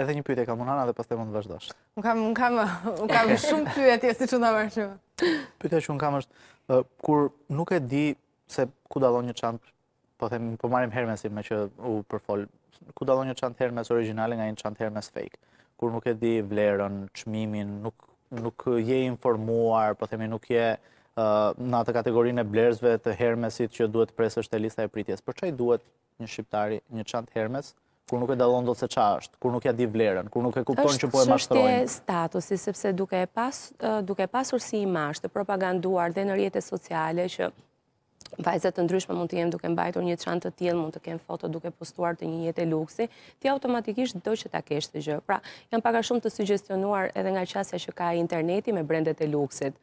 edhe një pyetje kam unana dhe pastaj mund të vazhdosh. Un kam un kam un kam shumë pyetje siç u ndavar shumë. Pyetja që un kam është kur nuk e di se ku dallon një çant, po them po marrim Hermesin me që u përfol, ku dallon një çant Hermes origjinale nga një çant Hermes fake. Kur nuk e di vlerën, çmimin, nuk nuk je informuar, po themi nuk je Uh, në atë kategorinë e blerësve të Hermesit që duhet presësh te lista e pritjes. Për çaj duhet një shqiptari një çantë Hermes kur nuk e dalon do të se qa është, kur nuk ja di vlerën, kur nuk e kupton që po e mashtrojnë. është qështje statusi, sepse duke e pasur si i mashtë, propaganduar dhe në rjetët sociale që vajzat të ndryshme mund të jemë duke mbajtur një qanë të tjilë, mund të kemë foto duke postuar të një jetë e luksi, ti automatikisht do që ta keshë të gjë. Pra, janë paka shumë të sugestionuar edhe nga qasja që ka interneti me brendet e luksit.